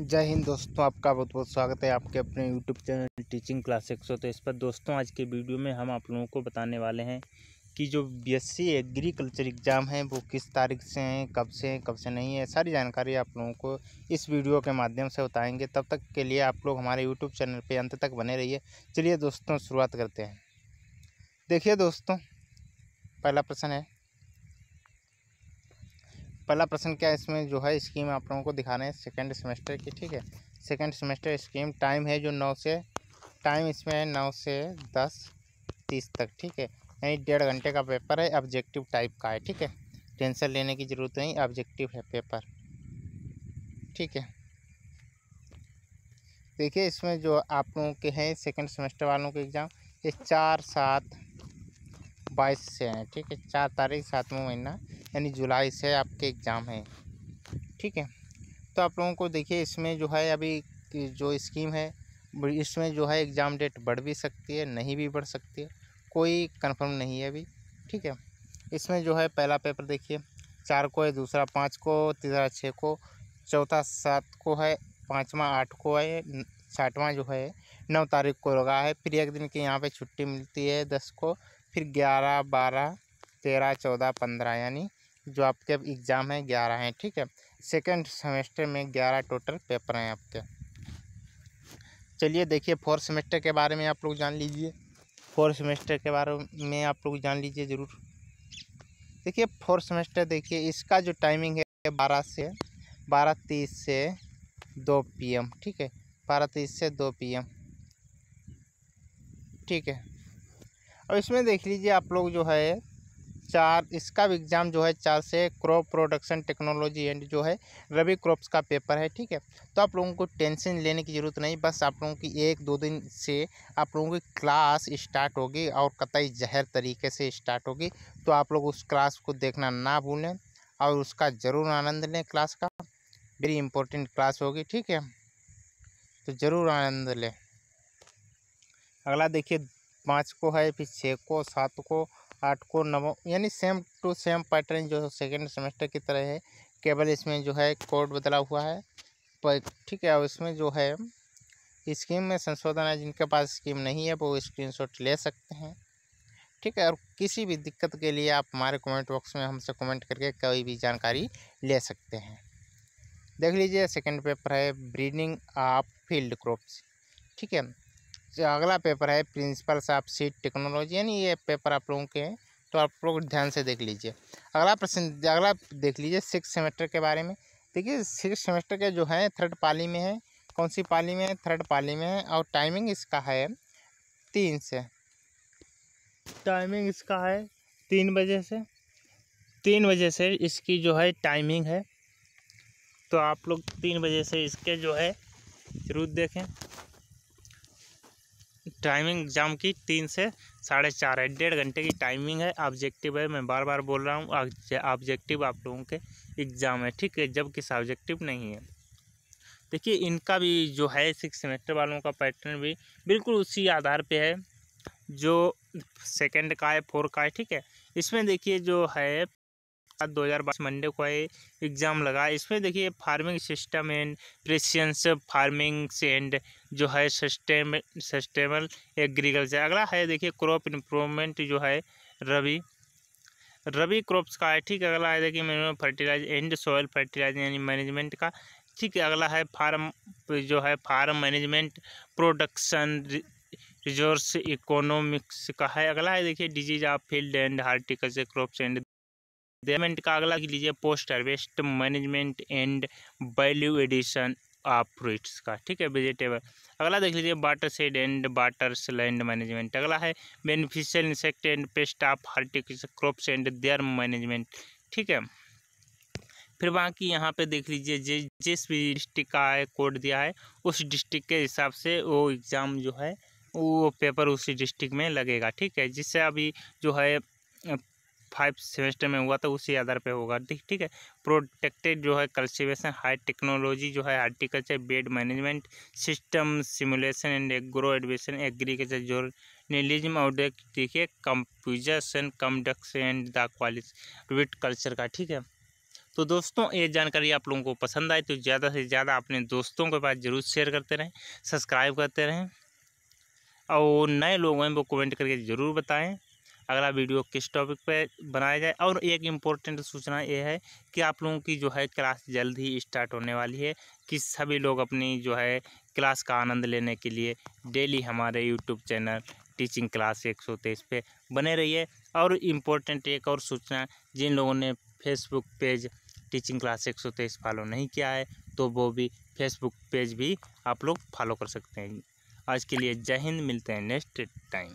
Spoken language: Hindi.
जय हिंद दोस्तों आपका बहुत बहुत स्वागत है आपके अपने यूट्यूब चैनल टीचिंग क्लास एक सौ तो इस पर दोस्तों आज के वीडियो में हम आप लोगों को बताने वाले हैं कि जो बीएससी एग्रीकल्चर एग्ज़ाम है वो किस तारीख से हैं कब से हैं कब से नहीं है सारी जानकारी आप लोगों को इस वीडियो के माध्यम से बताएँगे तब तक के लिए आप लोग हमारे यूट्यूब चैनल पर अंत तक बने रहिए चलिए दोस्तों शुरुआत करते हैं देखिए दोस्तों पहला प्रश्न है पहला प्रश्न क्या है इसमें जो है स्कीम आप लोगों को दिखा रहे हैं सेकेंड सेमेस्टर की ठीक है सेकेंड सेमेस्टर स्कीम टाइम है जो नौ से टाइम इसमें है नौ से दस तीस तक ठीक है यानी डेढ़ घंटे का पेपर है ऑब्जेक्टिव टाइप का है ठीक है टेंशन लेने की ज़रूरत नहीं ऑब्जेक्टिव है पेपर ठीक है देखिए इसमें जो आप लोगों के हैं सेकेंड सेमेस्टर वालों के एग्ज़ाम ये चार सात बाईस से हैं ठीक है चार तारीख सातवां महीना यानी जुलाई से आपके एग्ज़ाम हैं ठीक है तो आप लोगों को देखिए इसमें जो है अभी जो स्कीम है इसमें जो है एग्ज़ाम डेट बढ़ भी सकती है नहीं भी बढ़ सकती है कोई कंफर्म नहीं है अभी ठीक है इसमें जो है पहला पेपर देखिए चार को है दूसरा पाँच को तीसरा छः को चौथा सात को है पाँचवा आठ को है छठवां जो है नौ तारीख को लगा है फिर एक दिन की यहाँ पे छुट्टी मिलती है दस को फिर ग्यारह बारह तेरह चौदह पंद्रह यानी जो आपके अब एग्ज़ाम है ग्यारह हैं ठीक है सेकेंड सेमेस्टर में ग्यारह टोटल पेपर हैं आपके चलिए देखिए फोर्थ सेमेस्टर के बारे में आप लोग जान लीजिए फोर्थ सेमेस्टर के बारे में आप लोग जान लीजिए ज़रूर देखिए फोर्थ सेमेस्टर देखिए इसका जो टाइमिंग है बारह से बारह तीस से दो पीएम ठीक है बारह तीस से दो पीएम ठीक है और इसमें देख लीजिए आप लोग जो है चार इसका भी एग्ज़ाम जो है चार से क्रॉप प्रोडक्शन टेक्नोलॉजी एंड जो है रबी क्रॉप्स का पेपर है ठीक है तो आप लोगों को टेंशन लेने की ज़रूरत नहीं बस आप लोगों की एक दो दिन से आप लोगों की क्लास स्टार्ट होगी और कतई जहर तरीके से स्टार्ट होगी तो आप लोग उस क्लास को देखना ना भूलें और उसका ज़रूर आनंद लें क्लास का वेरी इंपॉर्टेंट क्लास होगी ठीक है तो ज़रूर आनंद लें अगला देखिए पाँच को है फिर छः को सात को आठ को नौ यानी सेम टू सेम पैटर्न जो सेकेंड सेमेस्टर की तरह है केवल इसमें जो है कोड बदला हुआ है पर ठीक है और इसमें जो है स्कीम में संशोधन है जिनके पास स्कीम नहीं है वो स्क्रीनशॉट ले सकते हैं ठीक है और किसी भी दिक्कत के लिए आप हमारे कमेंट बॉक्स में हमसे कमेंट करके कोई भी जानकारी ले सकते हैं देख लीजिए सेकंड पेपर है ब्रीडिंग ऑफ फील्ड क्रॉप्स ठीक है अगला पेपर है प्रिंसिपल साफ सीट टेक्नोलॉजी यानी ये पेपर आप लोगों के हैं तो आप लोग ध्यान से देख लीजिए अगला प्रश्न अगला देख लीजिए सिक्स सेमेस्टर के बारे में देखिए सिक्स सेमेस्टर के जो है थर्ड पाली में है कौन सी पाली में है थर्ड पाली में है और टाइमिंग इसका है तीन से टाइमिंग इसका है तीन बजे से तीन बजे से इसकी जो है टाइमिंग है तो आप लोग तीन बजे से इसके जो है जरूर देखें टाइमिंग एग्ज़ाम की तीन से साढ़े चार है डेढ़ घंटे की टाइमिंग है ऑब्जेक्टिव है मैं बार बार बोल रहा हूँ ऑब्जेक्टिव आप लोगों के एग्ज़ाम है ठीक है जबकि सब्जेक्टिव नहीं है देखिए इनका भी जो है सिक्स सेमेस्टर वालों का पैटर्न भी बिल्कुल उसी आधार पे है जो सेकंड का है फोर का है ठीक है इसमें देखिए जो है सात दो हज़ार बाईस मंडे को है एग्ज़ाम लगा इसमें देखिए farming system and precision farming and जो है सस्टेम सस्टेबल एग्रीकल्चर अगला है देखिए क्रॉप इम्प्रूवमेंट जो है रबी रबी क्रॉप्स का है ठीक अगला है देखिए minimum fertilise and soil fertilise यानी मैनेजमेंट का ठीक अगला है फार्म जो है farm management production resource economics का है अगला है देखिए disease of field and horticulture crops and development का अगला लीजिए post harvest management and value addition of fruits का ठीक है वेजिटेबल अगला देख लीजिए watershed and water land management अगला है beneficial insect and pest of horticulture crops and there management ठीक है फिर वहाँ की यहाँ पे देख लीजिए जिस जिस भी डिस्ट्रिक्ट का कोड दिया है उस डिस्ट्रिक्ट के हिसाब से वो एग्ज़ाम जो है वो पेपर उसी डिस्ट्रिक्ट में लगेगा ठीक है जिससे अभी जो है फाइव सेमेस्टर में हुआ था उसी आधार पे होगा ठीक ठीक है प्रोटेक्टेड जो है कल्टिवेशन हाई टेक्नोलॉजी जो है horticulture bed management system simulation and agro education agriculture journalism और देखिए confusion conducts and the wit culture का ठीक है तो दोस्तों ये जानकारी आप लोगों को पसंद आए तो ज़्यादा से ज़्यादा अपने दोस्तों के पास ज़रूर शेयर करते रहें सब्सक्राइब करते रहें और नए लोग हैं वो कमेंट करके ज़रूर बताएं अगला वीडियो किस टॉपिक पर बनाया जाए और एक इम्पोर्टेंट सूचना यह है कि आप लोगों की जो है क्लास जल्द ही स्टार्ट होने वाली है कि सभी लोग अपनी जो है क्लास का आनंद लेने के लिए डेली हमारे यूट्यूब चैनल टीचिंग क्लास एक सौ तेईस पे बने रहिए और इम्पोर्टेंट एक और सूचना जिन लोगों ने फेसबुक पेज टीचिंग क्लास एक सौ तेईस फॉलो नहीं किया है तो वो भी फेसबुक पेज भी आप लोग फॉलो कर सकते हैं आज के लिए जय हिंद मिलते हैं नेक्स्ट टाइम